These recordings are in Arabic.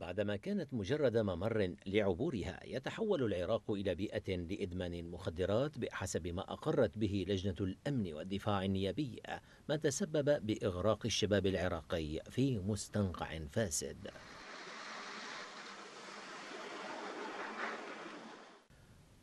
بعدما كانت مجرد ممر لعبورها يتحول العراق إلى بيئة لإدمان المخدرات بحسب ما أقرت به لجنة الأمن والدفاع النيابي ما تسبب بإغراق الشباب العراقي في مستنقع فاسد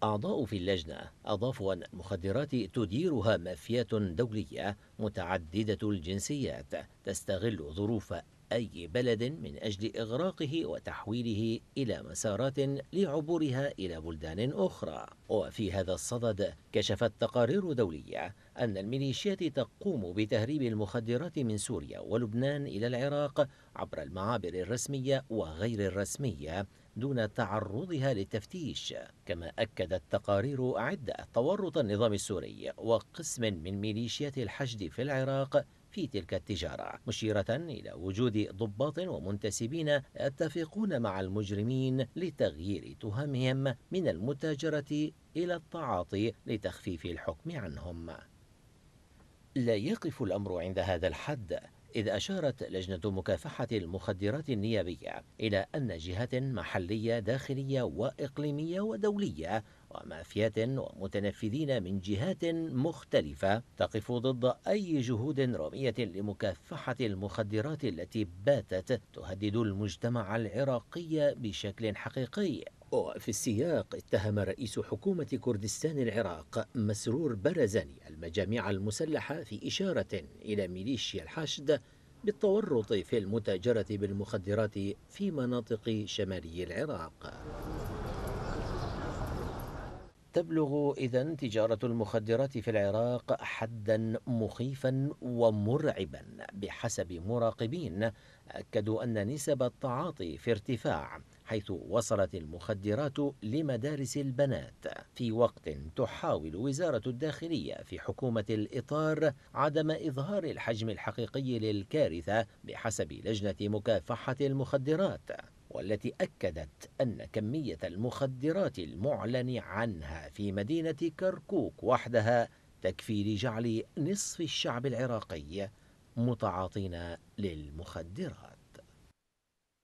أعضاء في اللجنة أضافوا أن المخدرات تديرها مافيات دولية متعددة الجنسيات تستغل ظروف أي بلد من أجل إغراقه وتحويله إلى مسارات لعبورها إلى بلدان أخرى وفي هذا الصدد كشفت تقارير دولية أن الميليشيات تقوم بتهريب المخدرات من سوريا ولبنان إلى العراق عبر المعابر الرسمية وغير الرسمية دون تعرضها للتفتيش كما أكدت تقارير عدة تورط النظام السوري وقسم من ميليشيات الحشد في العراق في تلك التجارة مشيرة إلى وجود ضباط ومنتسبين يتفقون مع المجرمين لتغيير تهمهم من المتاجرة إلى التعاطي لتخفيف الحكم عنهم لا يقف الأمر عند هذا الحد إذ أشارت لجنة مكافحة المخدرات النيابية إلى أن جهات محلية داخلية وإقليمية ودولية ومافيا ومتنفذين من جهات مختلفة تقف ضد أي جهود رمية لمكافحة المخدرات التي باتت تهدد المجتمع العراقي بشكل حقيقي وفي السياق اتهم رئيس حكومة كردستان العراق مسرور برزاني المجاميع المسلحة في إشارة إلى ميليشيا الحشد بالتورط في المتاجرة بالمخدرات في مناطق شمالي العراق تبلغ إذا تجارة المخدرات في العراق حدا مخيفا ومرعبا بحسب مراقبين أكدوا أن نسب التعاطي في ارتفاع حيث وصلت المخدرات لمدارس البنات في وقت تحاول وزارة الداخلية في حكومة الإطار عدم إظهار الحجم الحقيقي للكارثة بحسب لجنة مكافحة المخدرات والتي أكدت أن كمية المخدرات المعلن عنها في مدينة كركوك وحدها تكفي لجعل نصف الشعب العراقي متعاطين للمخدرات